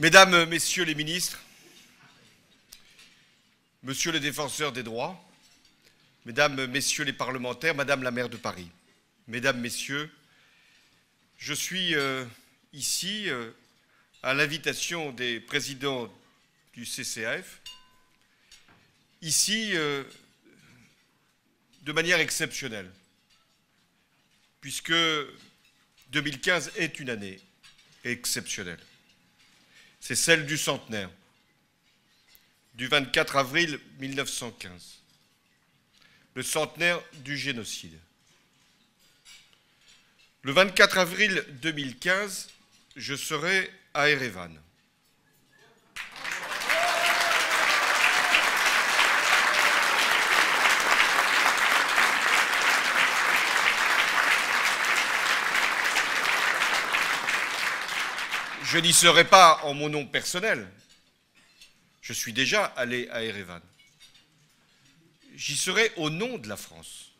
Mesdames, Messieurs les ministres, Monsieur les défenseurs des droits, Mesdames, Messieurs les parlementaires, Madame la maire de Paris, Mesdames, Messieurs, je suis euh, ici euh, à l'invitation des présidents du CCAF, ici euh, de manière exceptionnelle, puisque 2015 est une année exceptionnelle c'est celle du centenaire, du 24 avril 1915, le centenaire du génocide. Le 24 avril 2015, je serai à Erevan. Je n'y serai pas en mon nom personnel. Je suis déjà allé à Erevan. J'y serai au nom de la France.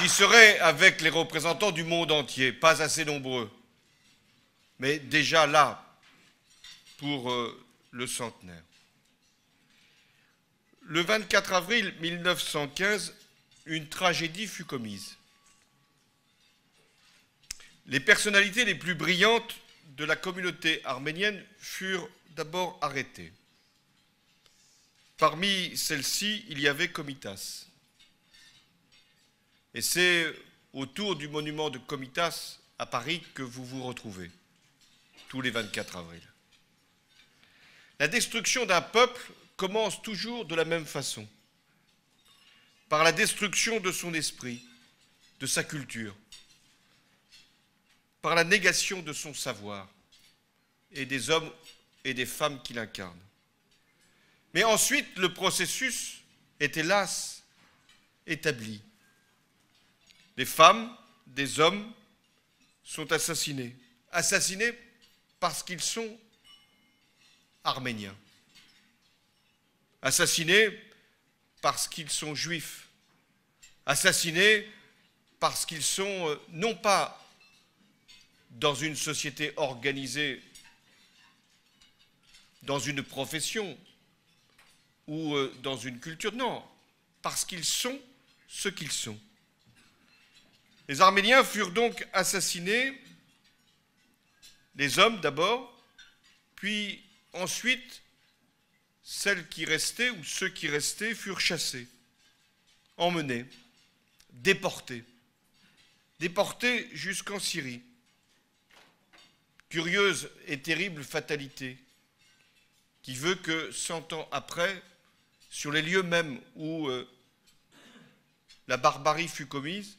J'y serai avec les représentants du monde entier, pas assez nombreux, mais déjà là pour euh, le centenaire. Le 24 avril 1915, une tragédie fut commise. Les personnalités les plus brillantes de la communauté arménienne furent d'abord arrêtées. Parmi celles-ci, il y avait Comitas. Et c'est autour du monument de Comitas à Paris que vous vous retrouvez tous les 24 avril. La destruction d'un peuple commence toujours de la même façon par la destruction de son esprit, de sa culture, par la négation de son savoir et des hommes et des femmes qu'il incarne. Mais ensuite, le processus est hélas établi. Des femmes, des hommes sont assassinés. Assassinés parce qu'ils sont arméniens. Assassinés parce qu'ils sont juifs, assassinés parce qu'ils sont euh, non pas dans une société organisée, dans une profession ou euh, dans une culture, non, parce qu'ils sont ce qu'ils sont. Les Arméniens furent donc assassinés, les hommes d'abord, puis ensuite celles qui restaient ou ceux qui restaient furent chassés, emmenés, déportés, déportés jusqu'en Syrie. Curieuse et terrible fatalité qui veut que cent ans après, sur les lieux mêmes où euh, la barbarie fut commise,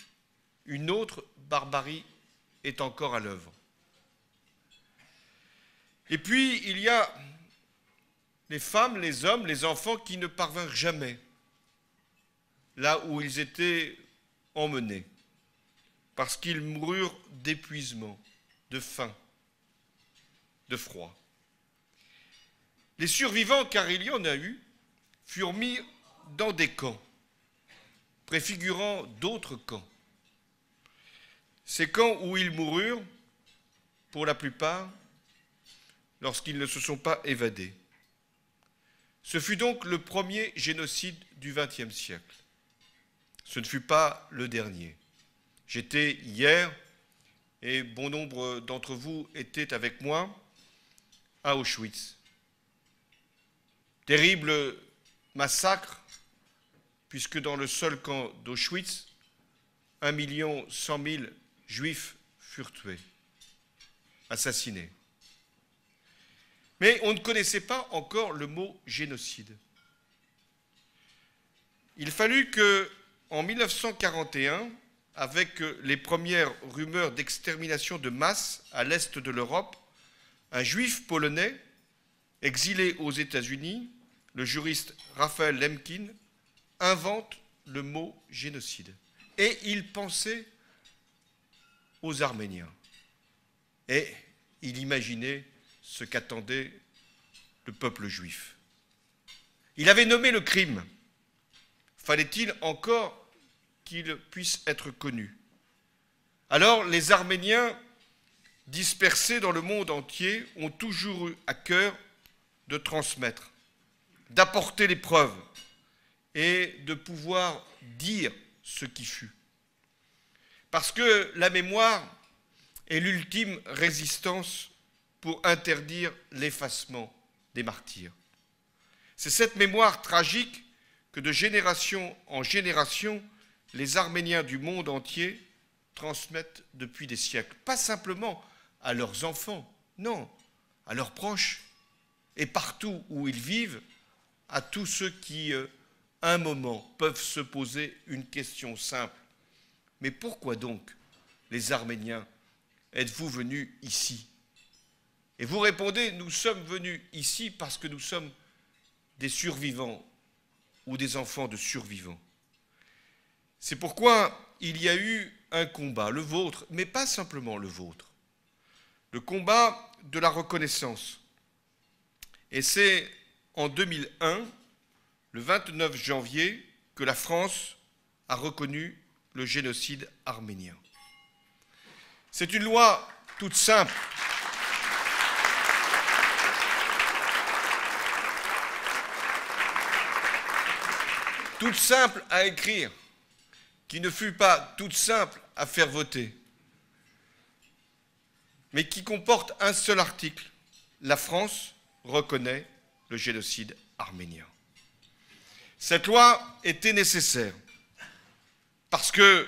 une autre barbarie est encore à l'œuvre. Et puis, il y a les femmes, les hommes, les enfants qui ne parvinrent jamais là où ils étaient emmenés, parce qu'ils moururent d'épuisement, de faim, de froid. Les survivants, car il y en a eu, furent mis dans des camps, préfigurant d'autres camps. Ces camps où ils moururent, pour la plupart, lorsqu'ils ne se sont pas évadés. Ce fut donc le premier génocide du XXe siècle. Ce ne fut pas le dernier. J'étais hier, et bon nombre d'entre vous étaient avec moi, à Auschwitz. Terrible massacre, puisque dans le seul camp d'Auschwitz, un million cent mille juifs furent tués, assassinés. Mais on ne connaissait pas encore le mot génocide. Il fallut que, en 1941, avec les premières rumeurs d'extermination de masse à l'est de l'Europe, un juif polonais, exilé aux États-Unis, le juriste Raphaël Lemkin, invente le mot génocide. Et il pensait aux Arméniens. Et il imaginait ce qu'attendait le peuple juif. Il avait nommé le crime. Fallait-il encore qu'il puisse être connu Alors les Arméniens dispersés dans le monde entier ont toujours eu à cœur de transmettre, d'apporter les preuves et de pouvoir dire ce qui fut. Parce que la mémoire est l'ultime résistance pour interdire l'effacement des martyrs. C'est cette mémoire tragique que de génération en génération, les Arméniens du monde entier transmettent depuis des siècles, pas simplement à leurs enfants, non, à leurs proches, et partout où ils vivent, à tous ceux qui, euh, un moment, peuvent se poser une question simple. Mais pourquoi donc, les Arméniens, êtes-vous venus ici et vous répondez, nous sommes venus ici parce que nous sommes des survivants ou des enfants de survivants. C'est pourquoi il y a eu un combat, le vôtre, mais pas simplement le vôtre. Le combat de la reconnaissance. Et c'est en 2001, le 29 janvier, que la France a reconnu le génocide arménien. C'est une loi toute simple. toute simple à écrire, qui ne fut pas toute simple à faire voter, mais qui comporte un seul article. La France reconnaît le génocide arménien. Cette loi était nécessaire parce que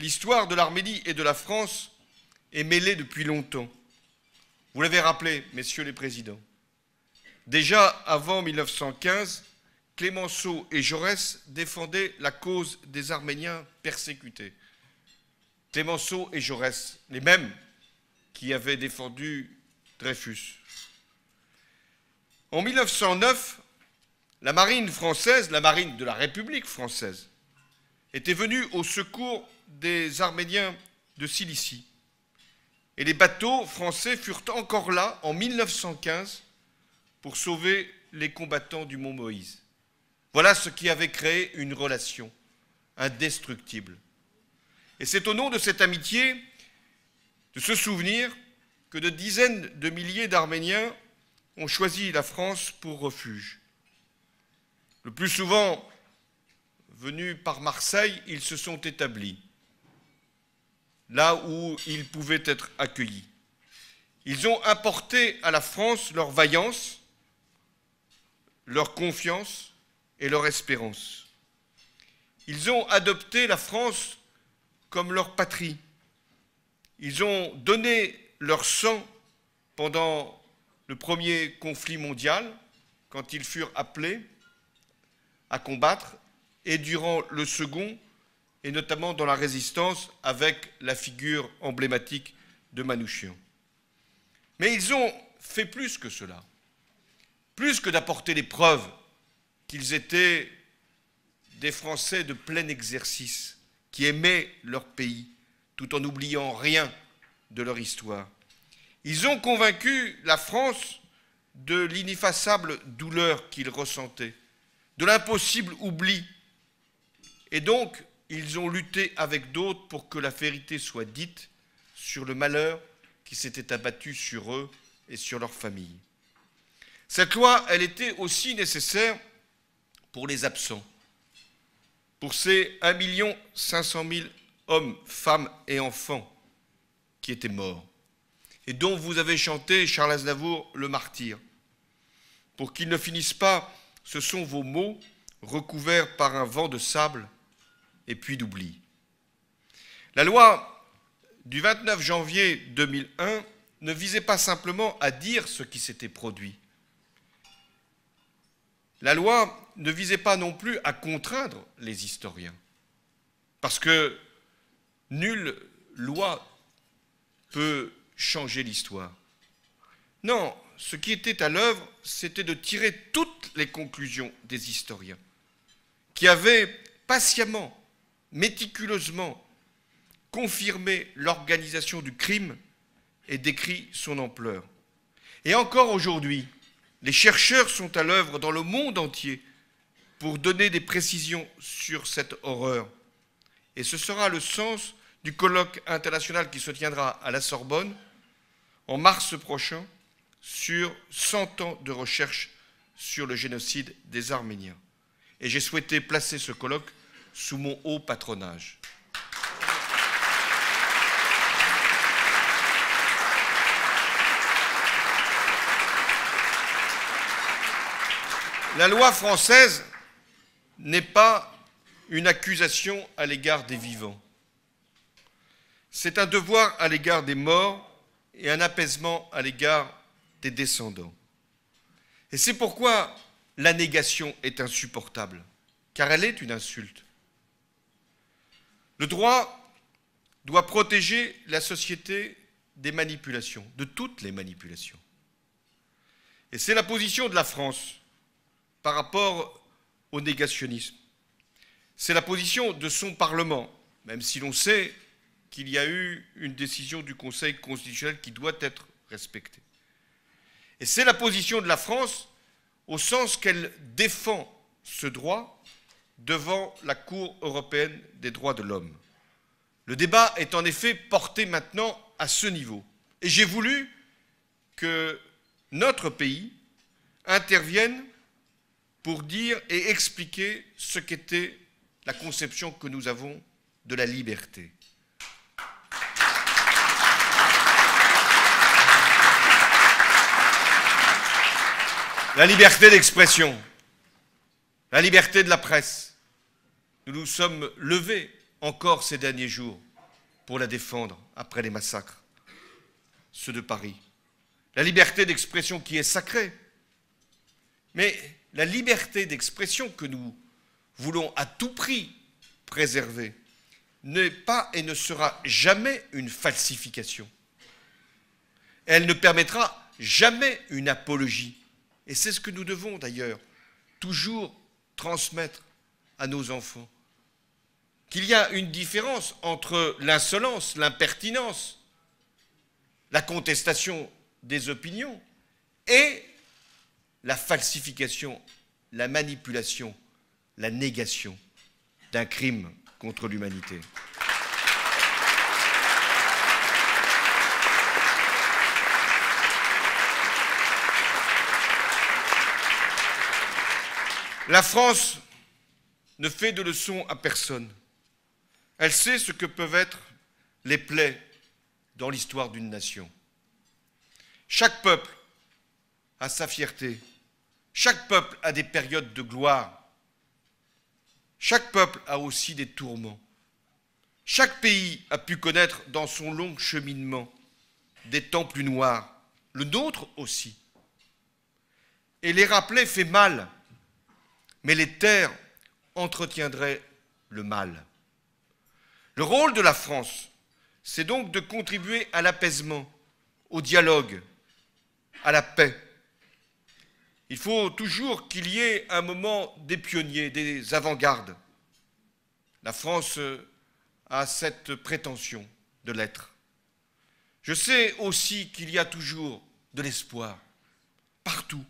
l'histoire de l'Arménie et de la France est mêlée depuis longtemps. Vous l'avez rappelé, messieurs les présidents. Déjà avant 1915, Clémenceau et Jaurès défendaient la cause des Arméniens persécutés. Clémenceau et Jaurès, les mêmes qui avaient défendu Dreyfus. En 1909, la marine française, la marine de la République française, était venue au secours des Arméniens de Cilicie. Et les bateaux français furent encore là en 1915 pour sauver les combattants du mont Moïse. Voilà ce qui avait créé une relation indestructible. Et c'est au nom de cette amitié, de ce souvenir, que de dizaines de milliers d'Arméniens ont choisi la France pour refuge. Le plus souvent venus par Marseille, ils se sont établis, là où ils pouvaient être accueillis. Ils ont apporté à la France leur vaillance, leur confiance, et leur espérance. Ils ont adopté la France comme leur patrie. Ils ont donné leur sang pendant le premier conflit mondial, quand ils furent appelés à combattre, et durant le second, et notamment dans la résistance avec la figure emblématique de Manouchian. Mais ils ont fait plus que cela, plus que d'apporter les preuves ils étaient des Français de plein exercice, qui aimaient leur pays, tout en n'oubliant rien de leur histoire. Ils ont convaincu la France de l'ineffaçable douleur qu'ils ressentaient, de l'impossible oubli. Et donc, ils ont lutté avec d'autres pour que la vérité soit dite sur le malheur qui s'était abattu sur eux et sur leurs famille. Cette loi, elle était aussi nécessaire pour les absents, pour ces 1 500 000 hommes, femmes et enfants qui étaient morts, et dont vous avez chanté, Charles Aznavour, le martyr, pour qu'ils ne finissent pas, ce sont vos mots recouverts par un vent de sable et puis d'oubli. La loi du 29 janvier 2001 ne visait pas simplement à dire ce qui s'était produit, la loi ne visait pas non plus à contraindre les historiens, parce que nulle loi peut changer l'histoire. Non, ce qui était à l'œuvre, c'était de tirer toutes les conclusions des historiens, qui avaient patiemment, méticuleusement, confirmé l'organisation du crime et décrit son ampleur. Et encore aujourd'hui, les chercheurs sont à l'œuvre dans le monde entier pour donner des précisions sur cette horreur. Et ce sera le sens du colloque international qui se tiendra à la Sorbonne en mars prochain sur 100 ans de recherche sur le génocide des Arméniens. Et j'ai souhaité placer ce colloque sous mon haut patronage. La loi française n'est pas une accusation à l'égard des vivants. C'est un devoir à l'égard des morts et un apaisement à l'égard des descendants. Et c'est pourquoi la négation est insupportable, car elle est une insulte. Le droit doit protéger la société des manipulations, de toutes les manipulations. Et c'est la position de la France par rapport au négationnisme. C'est la position de son Parlement, même si l'on sait qu'il y a eu une décision du Conseil constitutionnel qui doit être respectée. Et c'est la position de la France au sens qu'elle défend ce droit devant la Cour européenne des droits de l'homme. Le débat est en effet porté maintenant à ce niveau. Et j'ai voulu que notre pays intervienne pour dire et expliquer ce qu'était la conception que nous avons de la liberté. La liberté d'expression, la liberté de la presse. Nous nous sommes levés encore ces derniers jours pour la défendre après les massacres, ceux de Paris. La liberté d'expression qui est sacrée. Mais la liberté d'expression que nous voulons à tout prix préserver n'est pas et ne sera jamais une falsification. Elle ne permettra jamais une apologie. Et c'est ce que nous devons d'ailleurs toujours transmettre à nos enfants. Qu'il y a une différence entre l'insolence, l'impertinence, la contestation des opinions et la falsification, la manipulation, la négation d'un crime contre l'humanité. La France ne fait de leçons à personne. Elle sait ce que peuvent être les plaies dans l'histoire d'une nation. Chaque peuple a sa fierté, chaque peuple a des périodes de gloire. Chaque peuple a aussi des tourments. Chaque pays a pu connaître dans son long cheminement des temps plus noirs, le nôtre aussi. Et les rappeler fait mal, mais les terres entretiendraient le mal. Le rôle de la France, c'est donc de contribuer à l'apaisement, au dialogue, à la paix. Il faut toujours qu'il y ait un moment des pionniers, des avant-gardes. La France euh, a cette prétention de l'être. Je sais aussi qu'il y a toujours de l'espoir, partout.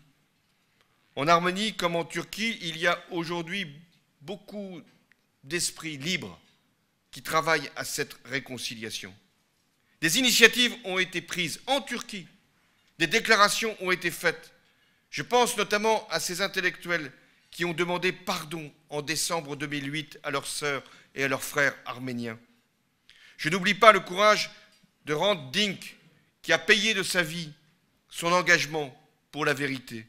En Arménie comme en Turquie, il y a aujourd'hui beaucoup d'esprits libres qui travaillent à cette réconciliation. Des initiatives ont été prises en Turquie, des déclarations ont été faites, je pense notamment à ces intellectuels qui ont demandé pardon en décembre 2008 à leurs sœurs et à leurs frères arméniens. Je n'oublie pas le courage de Rand Dink, qui a payé de sa vie son engagement pour la vérité.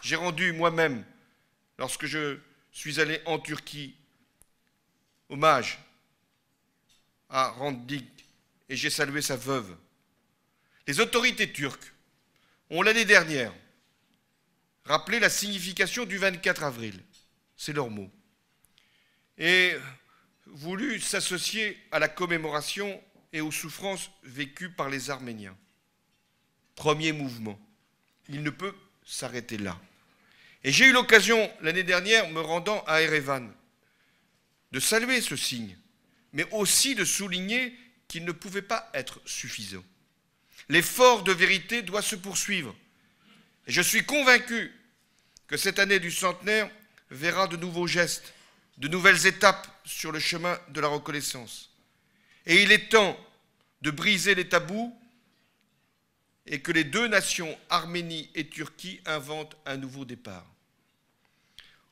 J'ai rendu moi-même, lorsque je suis allé en Turquie, hommage à Rand Dink et j'ai salué sa veuve. Les autorités turques ont l'année dernière rappeler la signification du 24 avril. C'est leur mot. Et voulu s'associer à la commémoration et aux souffrances vécues par les Arméniens. Premier mouvement. Il ne peut s'arrêter là. Et j'ai eu l'occasion, l'année dernière, me rendant à Erevan, de saluer ce signe, mais aussi de souligner qu'il ne pouvait pas être suffisant. L'effort de vérité doit se poursuivre. Et je suis convaincu que cette année du centenaire verra de nouveaux gestes, de nouvelles étapes sur le chemin de la reconnaissance. Et il est temps de briser les tabous et que les deux nations, Arménie et Turquie, inventent un nouveau départ.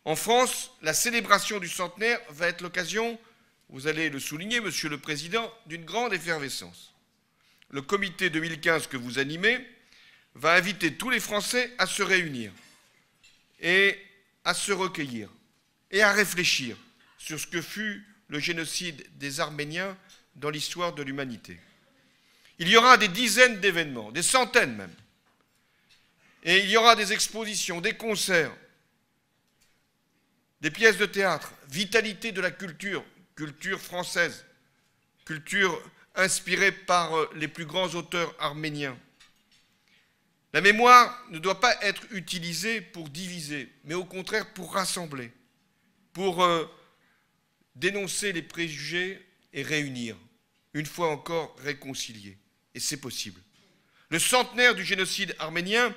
En France, la célébration du centenaire va être l'occasion, vous allez le souligner, Monsieur le Président, d'une grande effervescence. Le comité 2015 que vous animez va inviter tous les Français à se réunir et à se recueillir et à réfléchir sur ce que fut le génocide des Arméniens dans l'histoire de l'humanité. Il y aura des dizaines d'événements, des centaines même. Et il y aura des expositions, des concerts, des pièces de théâtre, vitalité de la culture, culture française, culture inspirée par euh, les plus grands auteurs arméniens. La mémoire ne doit pas être utilisée pour diviser, mais au contraire pour rassembler, pour euh, dénoncer les préjugés et réunir, une fois encore réconcilier. Et c'est possible. Le centenaire du génocide arménien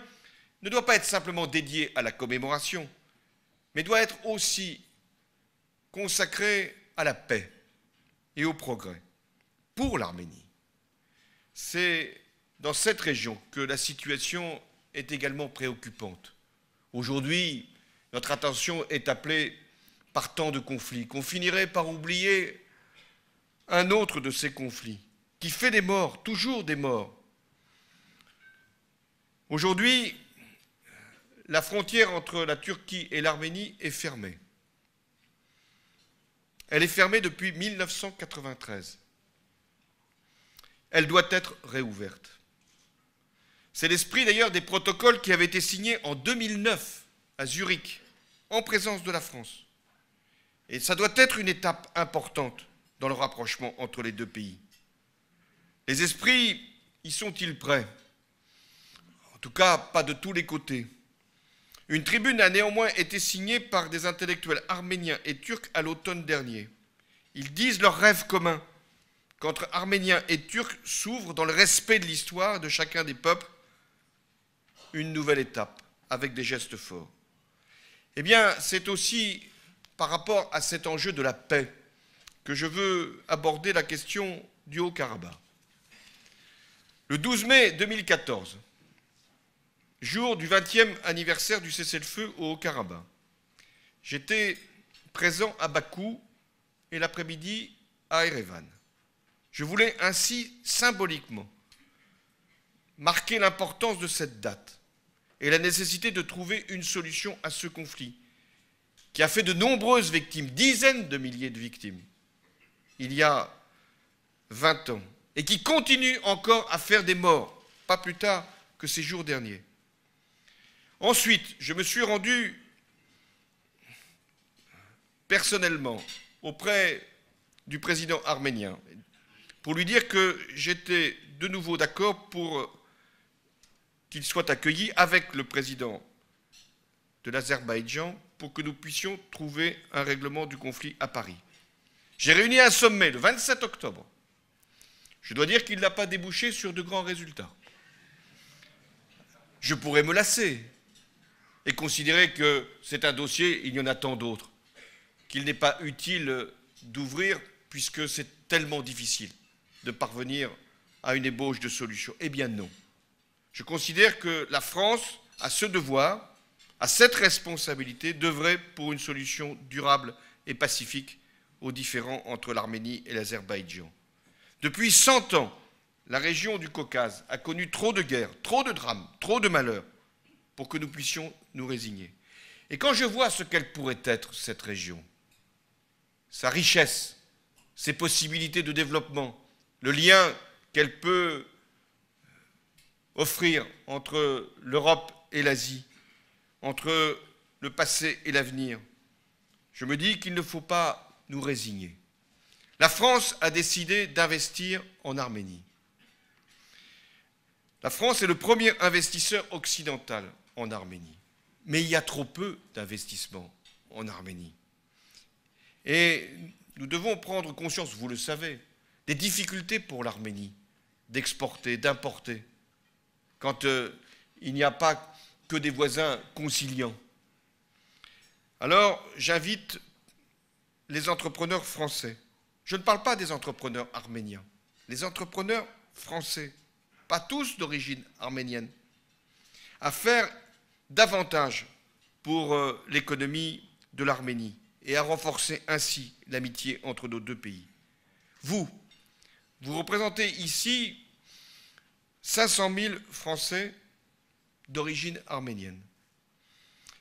ne doit pas être simplement dédié à la commémoration, mais doit être aussi consacré à la paix et au progrès pour l'Arménie. C'est dans cette région que la situation est également préoccupante. Aujourd'hui, notre attention est appelée par tant de conflits qu'on finirait par oublier un autre de ces conflits qui fait des morts, toujours des morts. Aujourd'hui, la frontière entre la Turquie et l'Arménie est fermée. Elle est fermée depuis 1993. Elle doit être réouverte. C'est l'esprit d'ailleurs des protocoles qui avaient été signés en 2009 à Zurich, en présence de la France. Et ça doit être une étape importante dans le rapprochement entre les deux pays. Les esprits y sont-ils prêts En tout cas, pas de tous les côtés. Une tribune a néanmoins été signée par des intellectuels arméniens et turcs à l'automne dernier. Ils disent leur rêve commun qu'entre Arméniens et Turcs s'ouvre dans le respect de l'histoire de chacun des peuples une nouvelle étape avec des gestes forts. Eh bien, c'est aussi par rapport à cet enjeu de la paix que je veux aborder la question du Haut-Karabakh. Le 12 mai 2014, jour du 20e anniversaire du cessez-le-feu au Haut-Karabakh, j'étais présent à Bakou et l'après-midi à Erevan. Je voulais ainsi symboliquement marquer l'importance de cette date et la nécessité de trouver une solution à ce conflit, qui a fait de nombreuses victimes, dizaines de milliers de victimes, il y a 20 ans, et qui continue encore à faire des morts, pas plus tard que ces jours derniers. Ensuite, je me suis rendu personnellement auprès du président arménien pour lui dire que j'étais de nouveau d'accord pour qu'il soit accueilli avec le président de l'Azerbaïdjan pour que nous puissions trouver un règlement du conflit à Paris. J'ai réuni un sommet le 27 octobre. Je dois dire qu'il n'a pas débouché sur de grands résultats. Je pourrais me lasser et considérer que c'est un dossier, il y en a tant d'autres, qu'il n'est pas utile d'ouvrir puisque c'est tellement difficile de parvenir à une ébauche de solution. Eh bien non. Je considère que la France a ce devoir, a cette responsabilité devrait pour une solution durable et pacifique aux différends entre l'Arménie et l'Azerbaïdjan. Depuis 100 ans, la région du Caucase a connu trop de guerres, trop de drames, trop de malheurs pour que nous puissions nous résigner. Et quand je vois ce qu'elle pourrait être, cette région, sa richesse, ses possibilités de développement, le lien qu'elle peut offrir entre l'Europe et l'Asie, entre le passé et l'avenir. Je me dis qu'il ne faut pas nous résigner. La France a décidé d'investir en Arménie. La France est le premier investisseur occidental en Arménie. Mais il y a trop peu d'investissements en Arménie. Et nous devons prendre conscience, vous le savez, des difficultés pour l'Arménie d'exporter, d'importer quand euh, il n'y a pas que des voisins conciliants. Alors, j'invite les entrepreneurs français. Je ne parle pas des entrepreneurs arméniens. Les entrepreneurs français, pas tous d'origine arménienne, à faire davantage pour euh, l'économie de l'Arménie et à renforcer ainsi l'amitié entre nos deux pays. Vous, vous représentez ici 500 000 Français d'origine arménienne.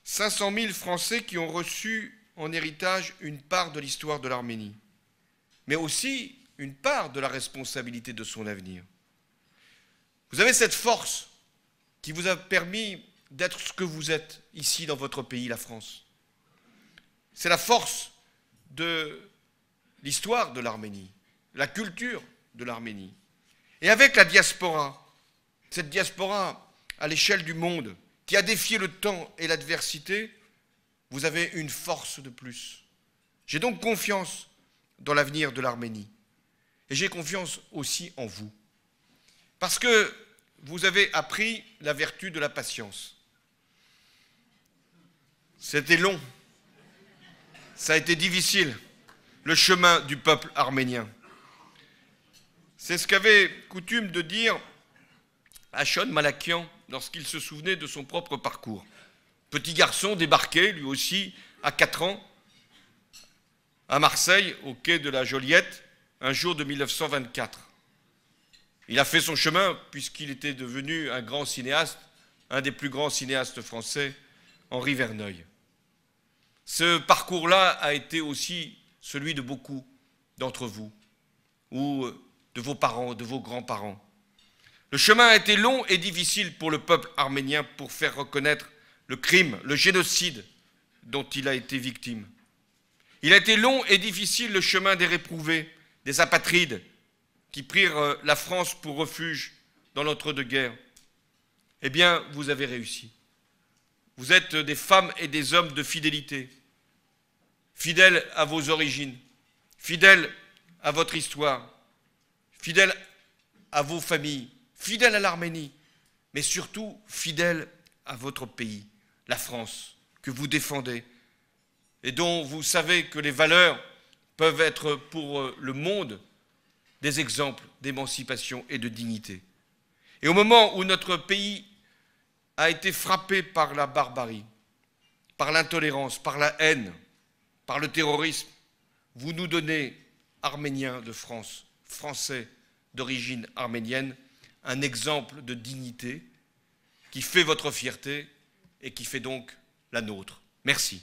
500 000 Français qui ont reçu en héritage une part de l'histoire de l'Arménie, mais aussi une part de la responsabilité de son avenir. Vous avez cette force qui vous a permis d'être ce que vous êtes ici dans votre pays, la France. C'est la force de l'histoire de l'Arménie, la culture de l'Arménie. Et avec la diaspora, cette diaspora à l'échelle du monde, qui a défié le temps et l'adversité, vous avez une force de plus. J'ai donc confiance dans l'avenir de l'Arménie. Et j'ai confiance aussi en vous. Parce que vous avez appris la vertu de la patience. C'était long. Ça a été difficile, le chemin du peuple arménien. C'est ce qu'avait coutume de dire Sean Malakian lorsqu'il se souvenait de son propre parcours. Petit garçon débarqué, lui aussi, à 4 ans, à Marseille, au quai de la Joliette, un jour de 1924. Il a fait son chemin puisqu'il était devenu un grand cinéaste, un des plus grands cinéastes français, Henri Verneuil. Ce parcours-là a été aussi celui de beaucoup d'entre vous, ou de vos parents, de vos grands-parents. Le chemin a été long et difficile pour le peuple arménien pour faire reconnaître le crime, le génocide dont il a été victime. Il a été long et difficile le chemin des réprouvés, des apatrides, qui prirent euh, la France pour refuge dans l'entre-deux-guerres. Eh bien, vous avez réussi. Vous êtes euh, des femmes et des hommes de fidélité, fidèles à vos origines, fidèles à votre histoire, fidèles à vos familles, fidèle à l'Arménie, mais surtout fidèle à votre pays, la France, que vous défendez, et dont vous savez que les valeurs peuvent être pour euh, le monde des exemples d'émancipation et de dignité. Et au moment où notre pays a été frappé par la barbarie, par l'intolérance, par la haine, par le terrorisme, vous nous donnez, Arméniens de France, Français d'origine arménienne, un exemple de dignité qui fait votre fierté et qui fait donc la nôtre. Merci.